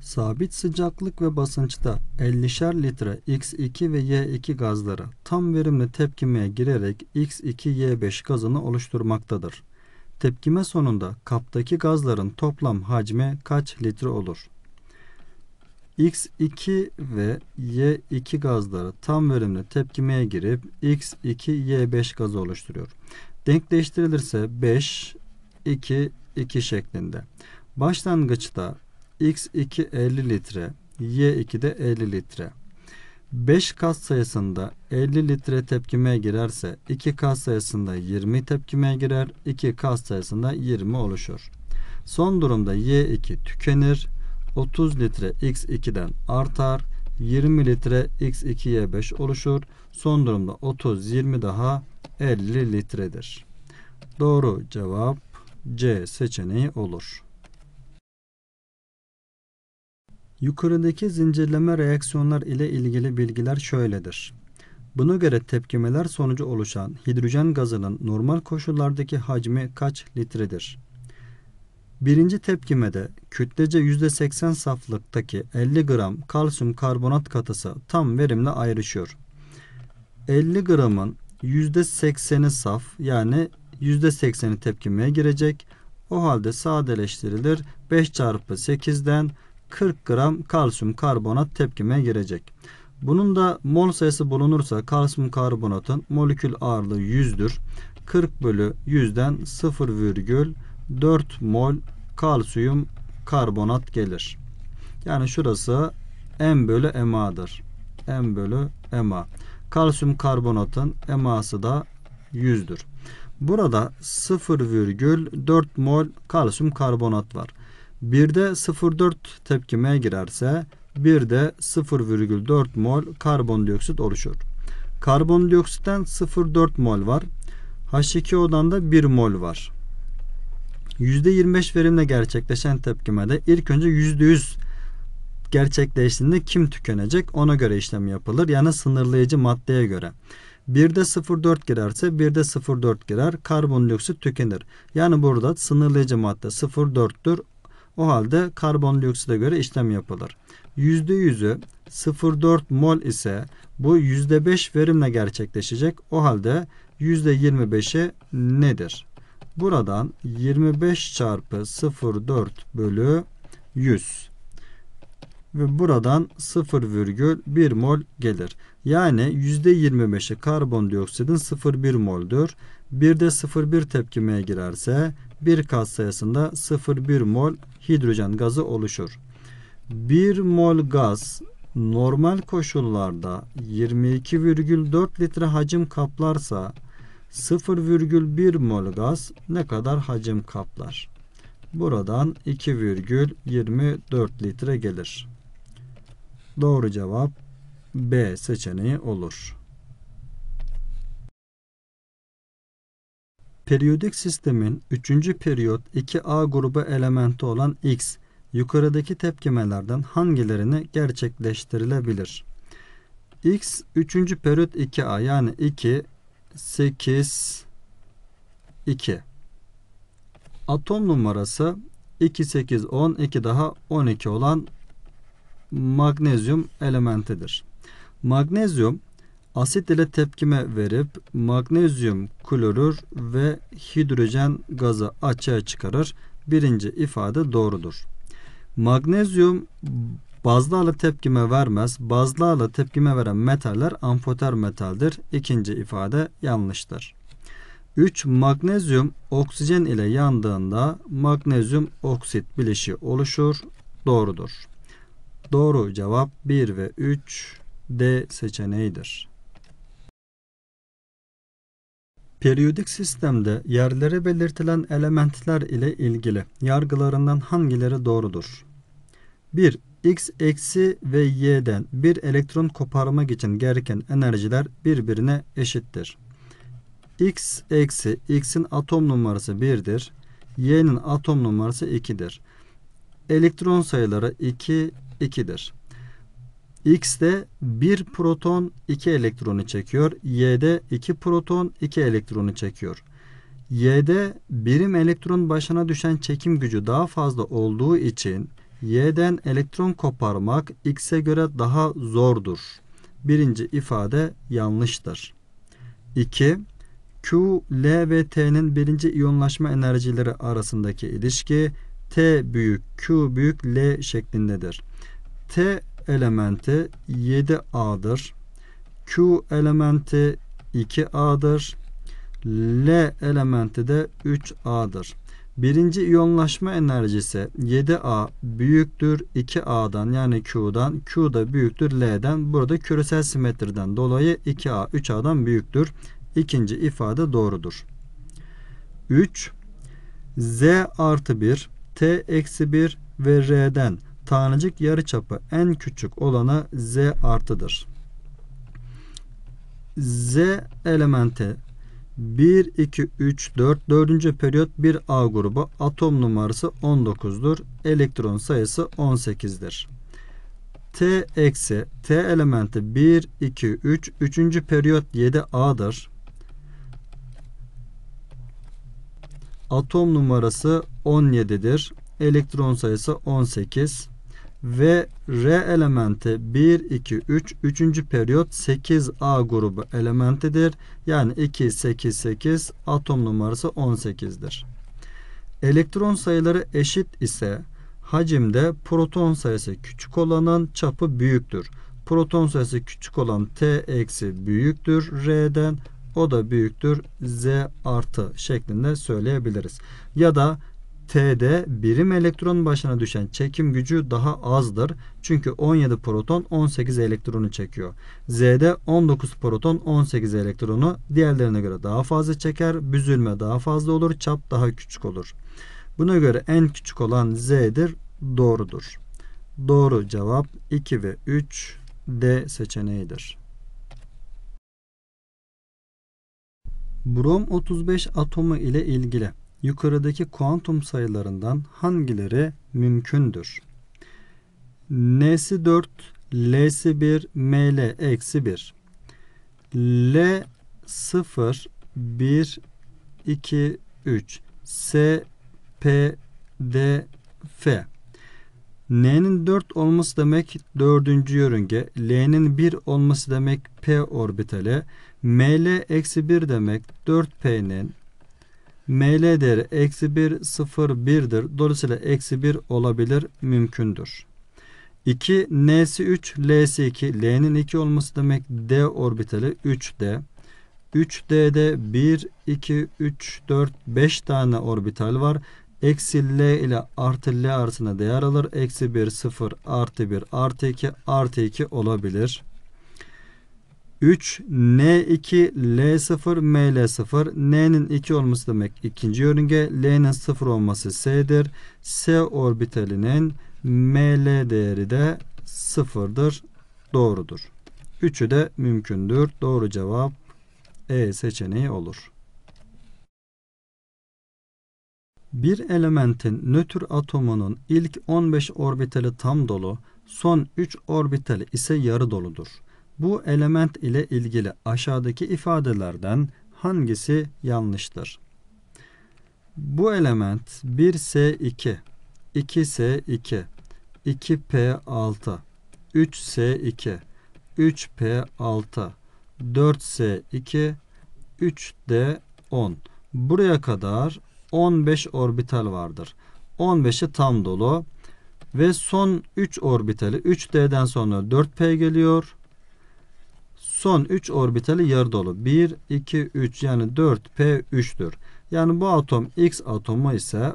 Sabit sıcaklık ve basınçta 50'şer litre X2 ve Y2 gazları tam verimli tepkimeye girerek X2Y5 gazını oluşturmaktadır. Tepkime sonunda kaptaki gazların toplam hacmi kaç litre olur? X2 ve Y2 gazları tam verimli tepkimeye girip X2Y5 gazı oluşturuyor. Denkleştirilirse 5, 2, 2 şeklinde. Başlangıçta X2 50 litre, Y2 de 50 litre. 5 kas sayısında 50 litre tepkime girerse 2 kas sayısında 20 tepkime girer, 2 kas sayısında 20 oluşur. Son durumda Y2 tükenir, 30 litre X2'den artar, 20 litre X2Y5 oluşur. Son durumda 30-20 daha 50 litredir. Doğru cevap C seçeneği olur. Yukarıdaki zincirleme reaksiyonlar ile ilgili bilgiler şöyledir. Buna göre tepkimeler sonucu oluşan hidrojen gazının normal koşullardaki hacmi kaç litredir? Birinci tepkimede kütlece %80 saflıktaki 50 gram kalsiyum karbonat katısı tam verimle ayrışıyor. 50 gramın %80'i saf yani %80'i tepkimeye girecek. O halde sadeleştirilir 5 çarpı 8'den 40 gram kalsiyum karbonat tepkime girecek. Bunun da mol sayısı bulunursa kalsiyum karbonatın molekül ağırlığı 100'dür. 40 bölü 100'den 0,4 mol kalsiyum karbonat gelir. Yani şurası M bölü MA'dır. M bölü MA. Kalsiyum karbonatın MA'sı da 100'dür. Burada 0,4 mol kalsiyum karbonat var. Bir de 0,4 tepkimeye girerse bir de 0,4 mol karbondioksit oluşur. Karbondioksitten 0,4 mol var. H2O'dan da 1 mol var. %25 verimle gerçekleşen tepkimede ilk önce %100 gerçekleştiğinde kim tükenecek ona göre işlem yapılır. Yani sınırlayıcı maddeye göre. 1'de 0,4 girerse 1'de 0,4 girer. Karbondioksit tükenir. Yani burada sınırlayıcı madde 0,4'tür. O halde karbondioksite göre işlem yapılır. %100'ü 0,4 mol ise bu %5 verimle gerçekleşecek. O halde %25'i nedir? Buradan 25 çarpı 0,4 bölü 100 ve buradan 0,1 mol gelir. Yani %25'i karbondioksidin 0,1 moldür. Bir de 0,1 tepkimeye girerse bir kat sayısında 0,1 mol hidrojen gazı oluşur. 1 mol gaz normal koşullarda 22,4 litre hacim kaplarsa 0,1 mol gaz ne kadar hacim kaplar? Buradan 2,24 litre gelir. Doğru cevap B seçeneği olur. Periyodik sistemin 3. periyot 2A grubu elementi olan X, yukarıdaki tepkimelerden hangilerini gerçekleştirilebilir? X 3. periyot 2A yani 2, 8, 2. Atom numarası 2, 8, 10, 2 daha 12 olan magnezyum elementidir. Magnezyum asit ile tepkime verip magnezyum klorür ve hidrojen gazı açığa çıkarır. Birinci ifade doğrudur. Magnezyum bazlarla tepkime vermez. Bazlarla tepkime veren metaller amfoter metaldir. İkinci ifade yanlıştır. 3. Magnezyum oksijen ile yandığında magnezyum oksit bileşiği oluşur. Doğrudur. Doğru cevap 1 ve 3 D seçeneğidir. Periyodik sistemde yerlere belirtilen elementler ile ilgili yargılarından hangileri doğrudur? 1. X eksi ve Y'den bir elektron koparmak için gereken enerjiler birbirine eşittir. X eksi X'in atom numarası 1'dir. Y'nin atom numarası 2'dir. Elektron sayıları 2, 2'dir. X'de bir proton iki elektronu çekiyor. Y'de iki proton iki elektronu çekiyor. Y'de birim elektron başına düşen çekim gücü daha fazla olduğu için Y'den elektron koparmak X'e göre daha zordur. Birinci ifade yanlıştır. 2. Q, L ve T'nin birinci iyonlaşma enerjileri arasındaki ilişki T büyük Q büyük L şeklindedir. T elementi 7A'dır. Q elementi 2A'dır. L elementi de 3A'dır. Birinci iyonlaşma enerjisi 7A büyüktür 2A'dan yani Q'dan. Q da büyüktür L'den. Burada küresel simetriden dolayı 2A 3A'dan büyüktür. İkinci ifade doğrudur. 3 Z artı 1 T eksi 1 ve R'den tanecik yarıçapı en küçük olana z artıdır. Z elemente 1, 2, 3, 4, 4. periyot 1A grubu atom numarası 19'dur. Elektron sayısı 18'dir. T eksi T elementi 1, 2, 3, 3. periyot 7A'dır. Atom numarası 17'dir. Elektron sayısı 18 ve R elementi 1, 2, 3, 3. periyot 8A grubu elementidir. Yani 2, 8, 8 atom numarası 18'dir. Elektron sayıları eşit ise hacimde proton sayısı küçük olanın çapı büyüktür. Proton sayısı küçük olan T eksi büyüktür R'den o da büyüktür Z artı şeklinde söyleyebiliriz. Ya da T'de birim elektron başına düşen çekim gücü daha azdır. Çünkü 17 proton 18 elektronu çekiyor. Z'de 19 proton 18 elektronu diğerlerine göre daha fazla çeker. Büzülme daha fazla olur. Çap daha küçük olur. Buna göre en küçük olan Z'dir. Doğrudur. Doğru cevap 2 ve 3 D seçeneğidir. Brom 35 atomu ile ilgili yukarıdaki kuantum sayılarından hangileri mümkündür? N'si 4, L'si 1, ML eksi 1. L 0, 1, 2, 3. S, P, D, F. N'nin 4 olması demek 4. yörünge, L'nin 1 olması demek P orbitali, ML eksi 1 demek 4P'nin, ML değeri eksi 1, 0, 1'dir. Dolayısıyla eksi 1 olabilir, mümkündür. 2, N'si 3, L'si 2. L'nin 2 olması demek D orbitali 3D. 3D'de 1, 2, 3, 4, 5 tane orbital var. Eksi L ile artı L arasında değer alır. Eksi 1, 0, artı 1, artı 2, artı 2 olabilir. 3 N2 L0 ML0 N'nin 2 olması demek ikinci yörünge L'nin 0 olması S'dir. S orbitalinin ML değeri de 0'dır. Doğrudur. 3'ü de mümkündür. Doğru cevap E seçeneği olur. Bir elementin nötr atomunun ilk 15 orbitali tam dolu, son 3 orbitali ise yarı doludur. Bu element ile ilgili aşağıdaki ifadelerden hangisi yanlıştır? Bu element 1S2, 2S2, 2P6, 3S2, 3P6, 4S2, 3D10. Buraya kadar 15 orbital vardır. 15'i tam dolu ve son 3 orbitali 3D'den sonra 4P geliyor. Son 3 orbitali yarı dolu. 1, 2, 3 yani 4P3'tür. Yani bu atom X atomu ise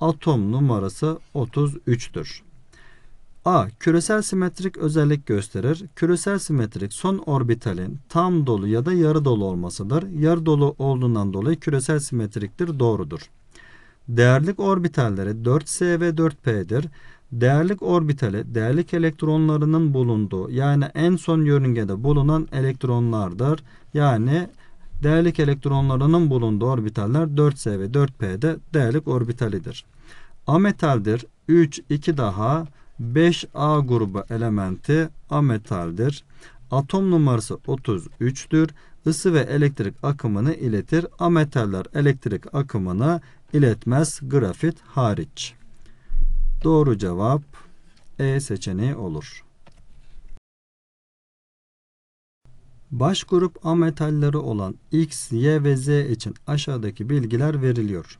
atom numarası 33'tür. A. Küresel simetrik özellik gösterir. Küresel simetrik son orbitalin tam dolu ya da yarı dolu olmasıdır. Yarı dolu olduğundan dolayı küresel simetriktir doğrudur. Değerlik orbitalleri 4S ve 4P'dir. Değerlik orbitali, değerlik elektronlarının bulunduğu yani en son yörüngede bulunan elektronlardır. Yani değerlik elektronlarının bulunduğu orbitaller 4S ve 4P'de değerlik orbitalidir. Ametaldir 3, 2 daha 5A grubu elementi ametaldir. Atom numarası 33'tür. Isı ve elektrik akımını iletir. Ametaller elektrik akımını iletmez grafit hariç. Doğru cevap E seçeneği olur. Baş grup A metalleri olan X, Y ve Z için aşağıdaki bilgiler veriliyor.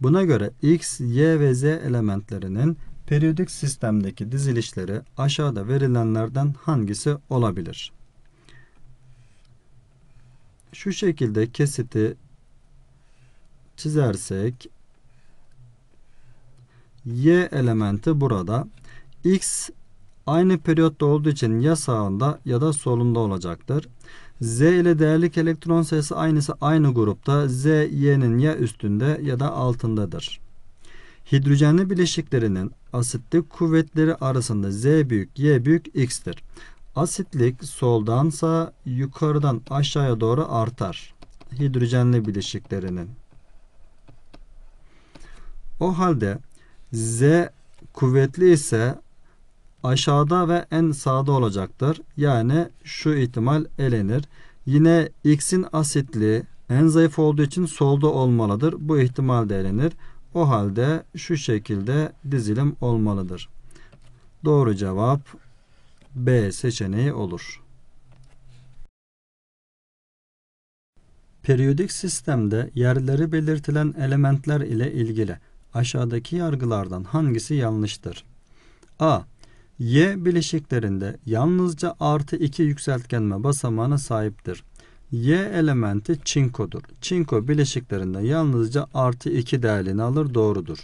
Buna göre X, Y ve Z elementlerinin periyodik sistemdeki dizilişleri aşağıda verilenlerden hangisi olabilir? Şu şekilde kesiti çizersek y elementi burada. x aynı periyotta olduğu için ya sağında ya da solunda olacaktır. Z ile değerlik elektron sayısı aynısı aynı grupta Z, Y'nin ya üstünde ya da altındadır. Hidrojenli bileşiklerinin asitlik kuvvetleri arasında Z büyük, Y büyük, X'tir. Asitlik soldansa yukarıdan aşağıya doğru artar. Hidrojenli bileşiklerinin. O halde Z kuvvetli ise aşağıda ve en sağda olacaktır. Yani şu ihtimal elenir. Yine X'in asitli en zayıf olduğu için solda olmalıdır. Bu ihtimal de elenir. O halde şu şekilde dizilim olmalıdır. Doğru cevap B seçeneği olur. Periyodik sistemde yerleri belirtilen elementler ile ilgili aşağıdaki yargılardan hangisi yanlıştır? A. Y bileşiklerinde yalnızca artı 2 yükseltgenme basamağına sahiptir. Y elementi çinkodur. Çinko bileşiklerinde yalnızca artı 2 değerini alır doğrudur.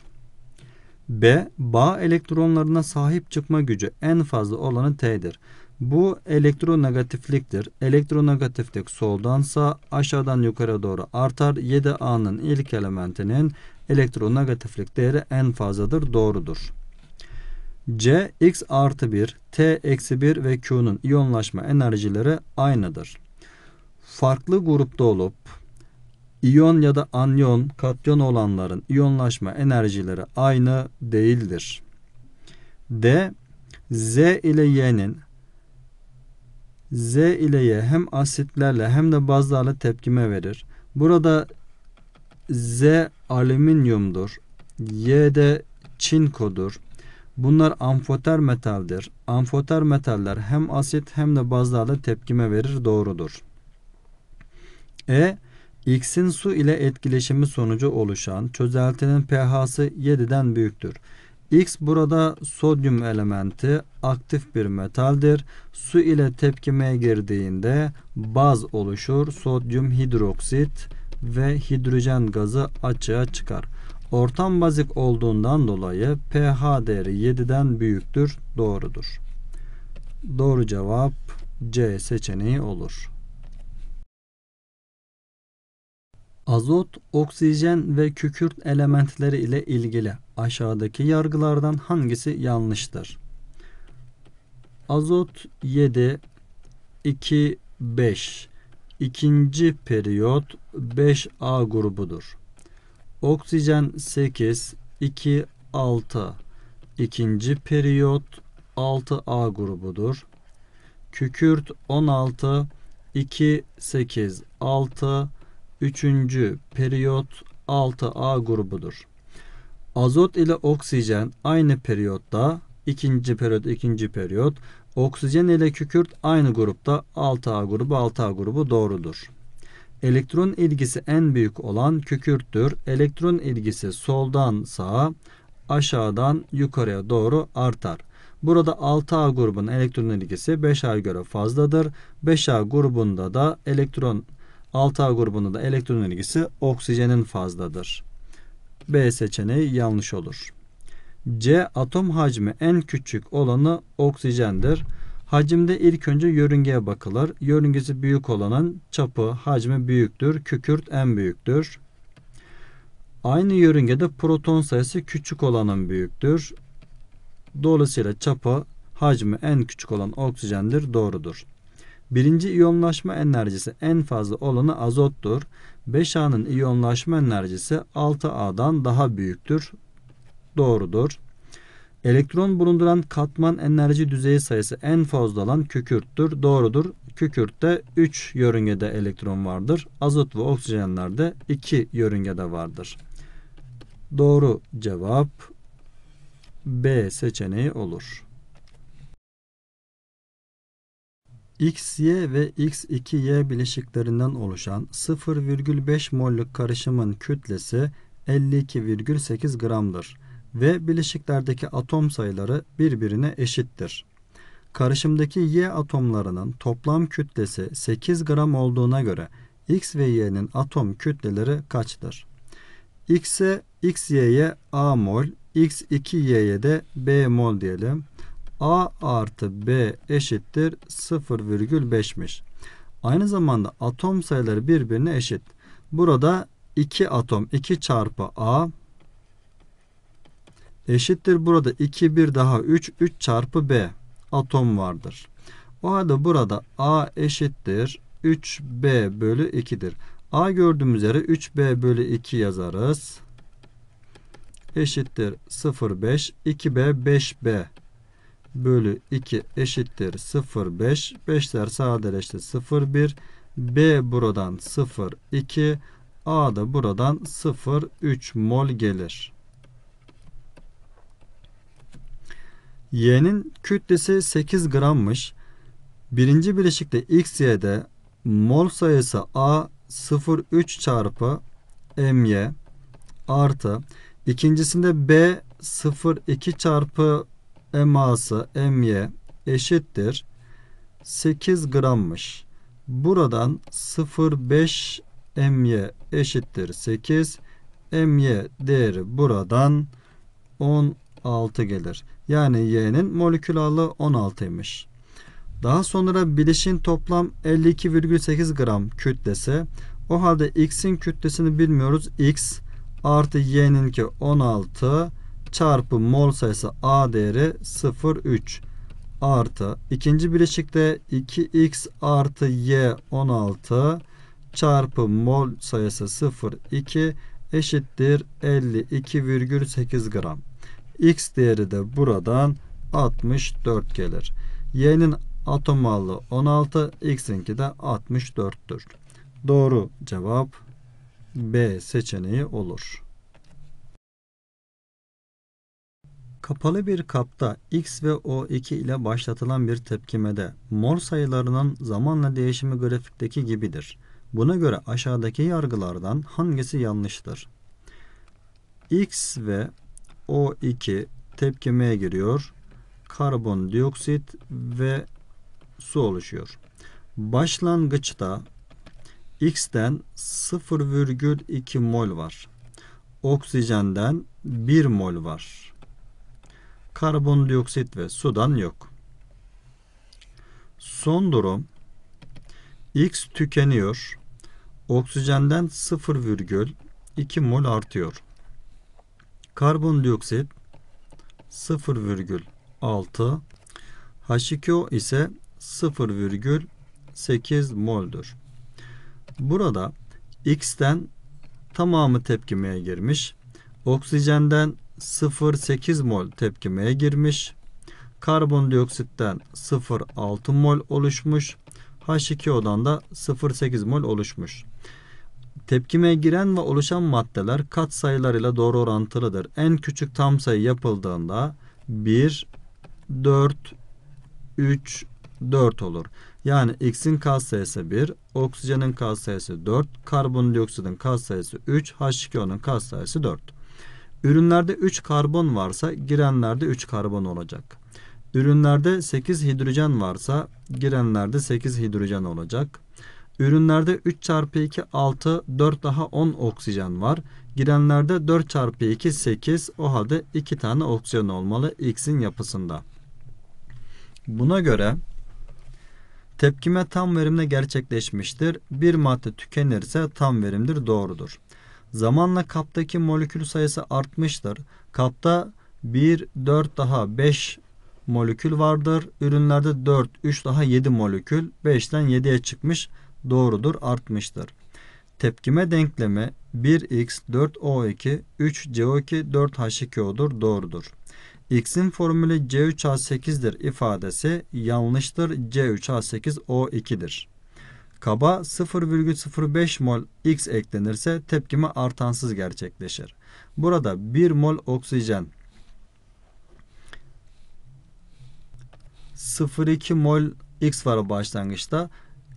B. Bağ elektronlarına sahip çıkma gücü en fazla olanı T'dir. Bu elektronegatifliktir. Elektronegatiflik soldan sağ aşağıdan yukarı doğru artar. 7A'nın ilk elementinin elektronegatiflik değeri en fazladır. Doğrudur. C, X artı 1, T eksi 1 ve Q'nun iyonlaşma enerjileri aynıdır. Farklı grupta olup iyon ya da anyon, katyon olanların iyonlaşma enerjileri aynı değildir. D, Z ile Y'nin Z ile Y hem asitlerle hem de bazlarla tepkime verir. Burada Z alüminyumdur. Y de çinkodur. Bunlar amfoter metaldir. Amfoter metaller hem asit hem de bazlarla tepkime verir doğrudur. E X'in su ile etkileşimi sonucu oluşan çözeltinin pH'sı 7'den büyüktür. X burada sodyum elementi aktif bir metaldir. Su ile tepkimeye girdiğinde baz oluşur. Sodyum hidroksit ve hidrojen gazı açığa çıkar. Ortam bazik olduğundan dolayı pH değeri 7'den büyüktür. Doğrudur. Doğru cevap C seçeneği olur. Azot, oksijen ve kükürt elementleri ile ilgili aşağıdaki yargılardan hangisi yanlıştır? Azot 7, 2, 5 İkinci periyot 5A grubudur. Oksijen 8, 2, 6. İkinci periyot 6A grubudur. Kükürt 16, 2, 8, 6. Üçüncü periyot 6A grubudur. Azot ile oksijen aynı periyotta ikinci periyot ikinci periyot. Oksijen ile kükürt aynı grupta 6A grubu 6A grubu doğrudur. Elektron ilgisi en büyük olan kükürttür. Elektron ilgisi soldan sağa aşağıdan yukarıya doğru artar. Burada 6A grubunun elektron ilgisi 5A göre fazladır. 5A grubunda da elektron 6A grubunda da elektron ilgisi oksijenin fazladır. B seçeneği yanlış olur. C atom hacmi en küçük olanı oksijendir. Hacimde ilk önce yörüngeye bakılır. Yörüngesi büyük olanın çapı, hacmi büyüktür. Kükürt en büyüktür. Aynı yörüngede proton sayısı küçük olanın büyüktür. Dolayısıyla çapı, hacmi en küçük olan oksijendir. Doğrudur. Birinci iyonlaşma enerjisi en fazla olanı azottur. 5A'nın iyonlaşma enerjisi 6A'dan daha büyüktür doğrudur. Elektron bulunduran katman enerji düzeyi sayısı en fazla olan kükürttür. Doğrudur. Kükürtte 3 yörüngede elektron vardır. Azot ve oksijenlerde 2 yörüngede vardır. Doğru cevap B seçeneği olur. XY ve X2Y bileşiklerinden oluşan 0,5 molluk karışımın kütlesi 52,8 gramdır ve bileşiklerdeki atom sayıları birbirine eşittir. Karışımdaki Y atomlarının toplam kütlesi 8 gram olduğuna göre X ve Y'nin atom kütleleri kaçtır? X'e XY'ye A mol, X2Y'ye de B mol diyelim. A artı B eşittir 0,5'miş. Aynı zamanda atom sayıları birbirine eşit. Burada 2 atom 2 çarpı A eşittir. Burada 2, 1 daha 3, 3 çarpı B atom vardır. O halde burada A eşittir 3B bölü 2'dir. A gördüğümüz yere 3B bölü 2 yazarız. Eşittir 0,5. 2B 5B bölü 2 eşittir 0,5. 5'ler sadeleşti 0,1. B buradan 0,2. A da buradan 0,3 mol gelir. Y'nin kütlesi 8 grammış. Birinci bileşikte X, Y'de mol sayısı A 0,3 çarpı MY artı ikincisinde B 0,2 çarpı MA'sı MY eşittir 8 grammış. Buradan 0,5 MY eşittir 8. MY değeri buradan 16 gelir yani Y'nin molekül ağırlığı 16'ymış. Daha sonra bileşin toplam 52,8 gram kütlesi. O halde X'in kütlesini bilmiyoruz. X artı Y'ninki 16 çarpı mol sayısı A değeri 0,3 artı ikinci bileşikte 2x artı y 16 çarpı mol sayısı 0,2 eşittir 52,8 gram. X değeri de buradan 64 gelir. Y'nin atom ağırlığı 16, X'inki de 64'tür. Doğru cevap B seçeneği olur. Kapalı bir kapta X ve O2 ile başlatılan bir tepkimede mol sayılarının zamanla değişimi grafikteki gibidir. Buna göre aşağıdaki yargılardan hangisi yanlıştır? X ve o2 tepkimeye giriyor. Karbondioksit ve su oluşuyor. Başlangıçta X'den 0,2 mol var. Oksijenden 1 mol var. Karbondioksit ve sudan yok. Son durum X tükeniyor. Oksijenden 0,2 mol artıyor. Karbondioksit 0,6 H2O ise 0,8 moldur. Burada X'ten tamamı tepkimeye girmiş. Oksijenden 0,8 mol tepkimeye girmiş. Karbondioksitten 0,6 mol oluşmuş. H2O'dan da 0,8 mol oluşmuş. Tepkime giren ve oluşan maddeler kat sayılarıyla doğru orantılıdır. En küçük tam sayı yapıldığında 1, 4, 3, 4 olur. Yani X'in kat sayısı 1, oksijenin kat sayısı 4, karbondioksidin kat sayısı 3, H2O'nun kat sayısı 4. Ürünlerde 3 karbon varsa girenlerde 3 karbon olacak. Ürünlerde 8 hidrojen varsa girenlerde 8 hidrojen olacak. Ürünlerde 3 çarpı 2 6, 4 daha 10 oksijen var. Girenlerde 4 çarpı 2 8, o halde 2 tane oksijen olmalı X'in yapısında. Buna göre tepkime tam verimle gerçekleşmiştir. Bir madde tükenirse tam verimdir doğrudur. Zamanla kaptaki molekül sayısı artmıştır. Kapta 1, 4 daha 5 molekül vardır. Ürünlerde 4, 3 daha 7 molekül 5'ten 7'ye çıkmış doğrudur artmıştır. Tepkime denklemi 1x 4o2 3co2 4h2o'dur doğrudur. x'in formülü c3h8'dir ifadesi yanlıştır c3h8o2'dir. Kaba 0,05 mol x eklenirse tepkime artansız gerçekleşir. Burada 1 mol oksijen 0,2 mol x var başlangıçta.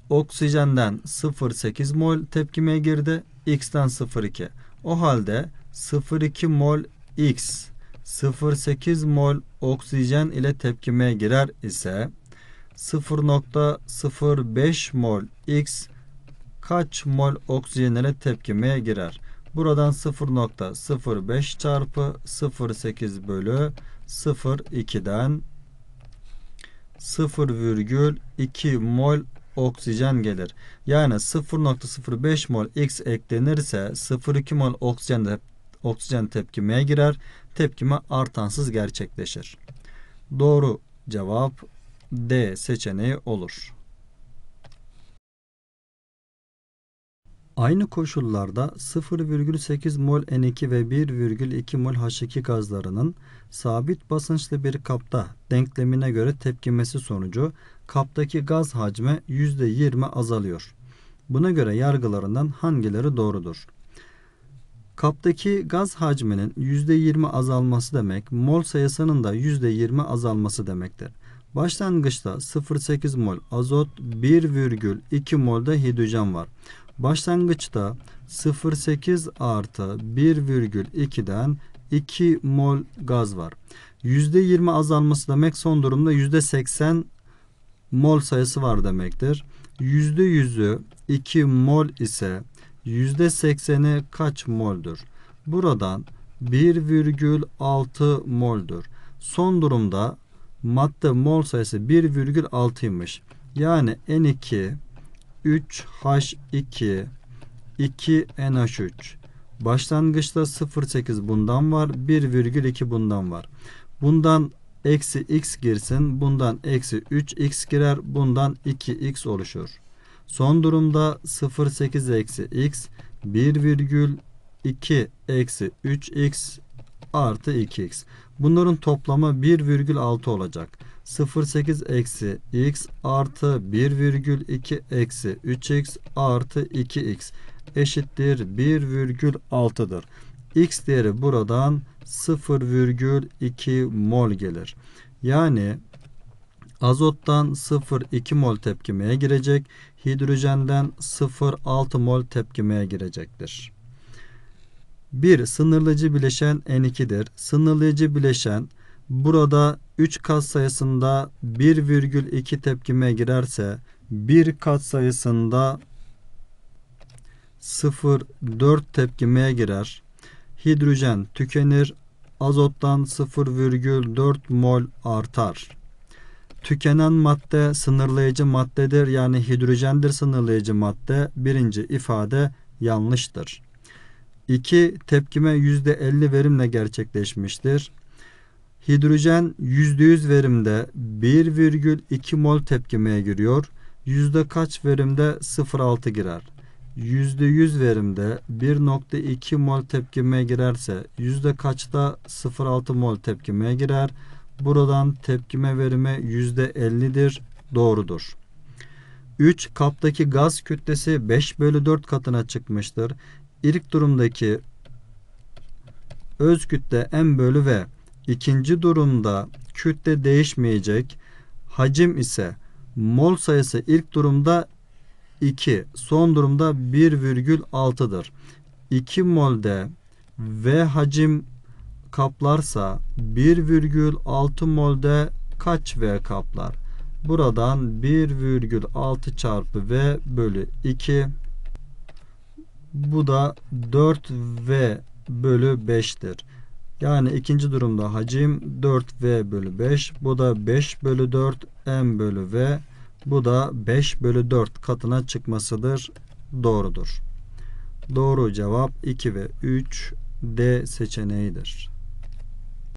Oksijenden 0,8 mol tepkimeye girdi. x'ten 0,2. O halde 0,2 mol X 0,8 mol oksijen ile tepkimeye girer ise 0,05 mol X kaç mol oksijen ile tepkimeye girer? Buradan 0.05 çarpı 0.8 bölü 0.2'den 0,2 mol oksijen gelir. Yani 0.05 mol X eklenirse 0.2 mol oksijen, de, oksijen tepkimeye girer. Tepkime artansız gerçekleşir. Doğru cevap D seçeneği olur. Aynı koşullarda 0,8 mol N2 ve 1,2 mol H2 gazlarının sabit basınçlı bir kapta denklemine göre tepkimesi sonucu kaptaki gaz hacmi %20 azalıyor. Buna göre yargılarından hangileri doğrudur? Kaptaki gaz hacminin %20 azalması demek mol sayısının da %20 azalması demektir. Başlangıçta 0,8 mol azot 1,2 mol da hidrojen var. Başlangıçta 0,8 artı 1,2'den 2 mol gaz var. %20 azalması demek son durumda %80 mol sayısı var demektir. %100'ü 2 mol ise %80'i kaç moldur? Buradan 1,6 moldur. Son durumda madde mol sayısı 1,6'ymış. Yani N2, 3H2, 2NH3. Başlangıçta 0,8 bundan var. 1,2 bundan var. Bundan eksi x girsin. Bundan eksi 3x girer. Bundan 2x oluşur. Son durumda 0,8 eksi x 1,2 eksi 3x artı 2x. Bunların toplamı 1,6 olacak. 0,8 eksi x artı 1,2 eksi 3x artı 2x eşittir 1,6'dır. X değeri buradan 0,2 mol gelir. Yani azottan 0,2 mol tepkimeye girecek. Hidrojenden 0,6 mol tepkimeye girecektir. 1. Sınırlayıcı bileşen N2'dir. Sınırlayıcı bileşen burada 3 kat sayısında 1,2 tepkime girerse bir kat sayısında 0,4 tepkimeye girer. Hidrojen tükenir. Azottan 0,4 mol artar. Tükenen madde sınırlayıcı maddedir. Yani hidrojendir sınırlayıcı madde. Birinci ifade yanlıştır. 2. Tepkime %50 verimle gerçekleşmiştir. Hidrojen %100 verimde 1,2 mol tepkimeye giriyor. Yüzde kaç verimde 0,6 girer? %100 verimde 1.2 mol tepkimeye girerse yüzde kaçta 0.6 mol tepkimeye girer? Buradan tepkime verimi %50'dir. Doğrudur. 3. Kaptaki gaz kütlesi 5 bölü 4 katına çıkmıştır. İlk durumdaki öz kütle m bölü v. İkinci durumda kütle değişmeyecek. Hacim ise mol sayısı ilk durumda 2 son durumda 1,6'dır. 2 molde V hacim kaplarsa 1,6 molde kaç V kaplar? Buradan 1,6 çarpı V bölü 2 bu da 4V bölü 5'tir. Yani ikinci durumda hacim 4V bölü 5. Bu da 5 bölü 4 M bölü V. Bu da 5 bölü 4 katına çıkmasıdır. Doğrudur. Doğru cevap 2 ve 3 D seçeneğidir.